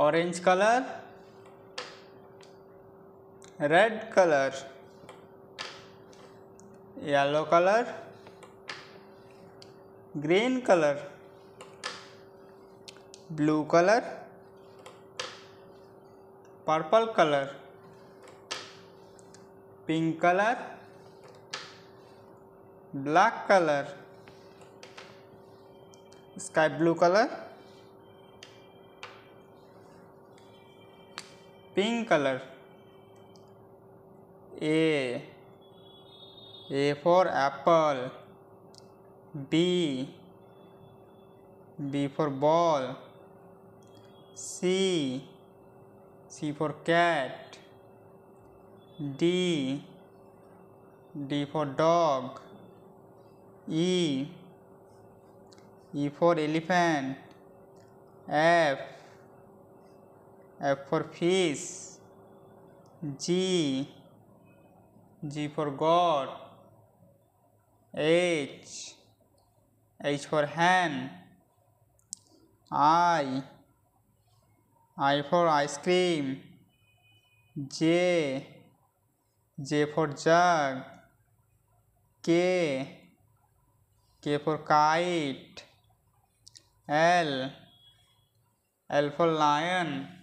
orange color red color yellow color green color blue color purple color pink color black color sky blue color pink color a a for apple b b for ball c c for cat d d for dog e e for elephant f F for fish G G for God H H for hand I I for ice cream J J for jug K K for kite L L for lion